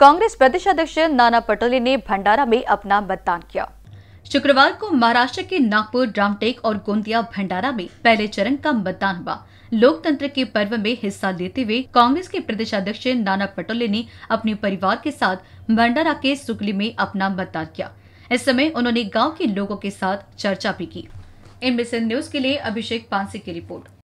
कांग्रेस प्रदेश अध्यक्ष नाना पटोले ने भंडारा में अपना मतदान किया शुक्रवार को महाराष्ट्र के नागपुर रामटेक और गोंदिया भंडारा में पहले चरण का मतदान हुआ लोकतंत्र के पर्व में हिस्सा लेते हुए कांग्रेस के प्रदेश अध्यक्ष नाना पटोले ने अपने परिवार के साथ भंडारा के सुकली में अपना मतदान किया इस समय उन्होंने गांव के लोगों के साथ चर्चा भी की इनमें न्यूज के लिए अभिषेक पांसी की रिपोर्ट